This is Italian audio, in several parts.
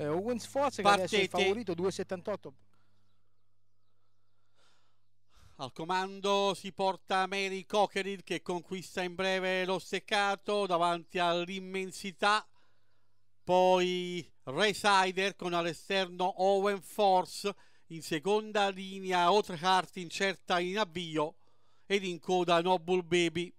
Eh, Owens Forza che adesso è favorito 2,78 al comando si porta Mary Cockerill che conquista in breve lo steccato davanti all'immensità poi Ray Sider con all'esterno Owen Force in seconda linea Otrehart incerta in avvio ed in coda Noble Baby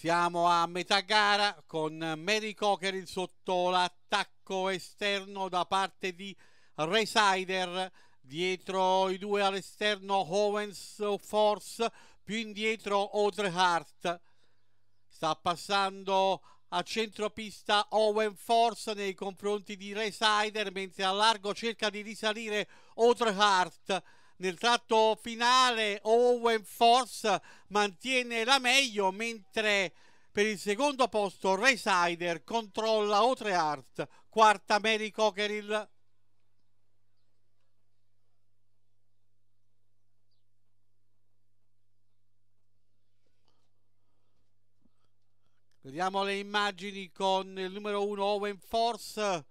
Siamo a metà gara con Mary Cocherin sotto l'attacco esterno da parte di Resider. Dietro i due all'esterno Owens Force, più indietro Otrehart. Sta passando a centropista Owen Force nei confronti di Resider, mentre a largo cerca di risalire Otrehart nel tratto finale Owen Force mantiene la meglio, mentre per il secondo posto Ray Sider controlla Otreart, quarta Mary Cockerill. Vediamo le immagini con il numero 1 Owen Force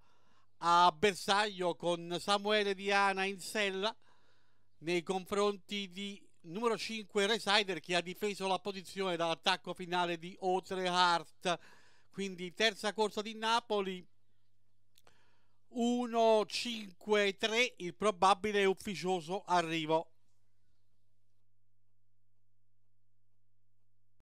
a bersaglio con Samuele Diana in sella nei confronti di numero 5 Resider che ha difeso la posizione dall'attacco finale di Otre Hart. Quindi terza corsa di Napoli 1-5-3 il probabile ufficioso arrivo